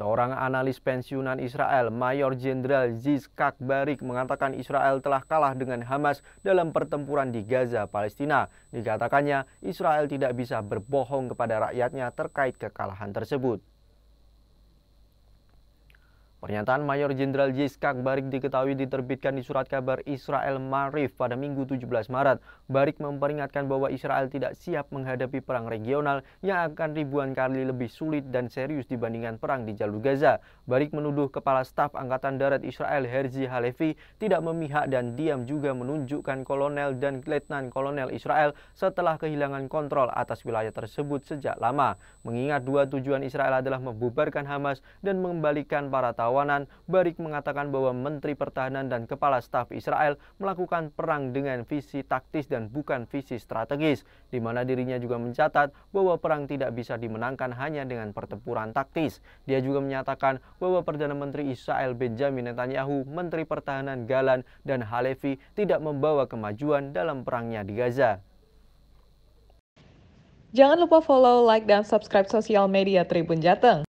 Seorang analis pensiunan Israel, Mayor Jenderal Ziz Barik, mengatakan Israel telah kalah dengan Hamas dalam pertempuran di Gaza, Palestina. Dikatakannya, Israel tidak bisa berbohong kepada rakyatnya terkait kekalahan tersebut. Pernyataan Mayor Jenderal Jiskak Barik diketahui diterbitkan di surat kabar Israel Marif pada Minggu 17 Maret. Barik memperingatkan bahwa Israel tidak siap menghadapi perang regional yang akan ribuan kali lebih sulit dan serius dibandingkan perang di Jalur Gaza. Barik menuduh Kepala Staf Angkatan Darat Israel Herzi Halevi tidak memihak dan diam juga menunjukkan kolonel dan letnan kolonel Israel setelah kehilangan kontrol atas wilayah tersebut sejak lama. Mengingat dua tujuan Israel adalah membubarkan Hamas dan mengembalikan para tawar perlawanan, Barik mengatakan bahwa Menteri Pertahanan dan Kepala Staf Israel melakukan perang dengan visi taktis dan bukan visi strategis, di mana dirinya juga mencatat bahwa perang tidak bisa dimenangkan hanya dengan pertempuran taktis. Dia juga menyatakan bahwa Perdana Menteri Israel Benjamin Netanyahu, Menteri Pertahanan Galan, dan Halevi tidak membawa kemajuan dalam perangnya di Gaza. Jangan lupa follow, like, dan subscribe sosial media Tribun Jateng.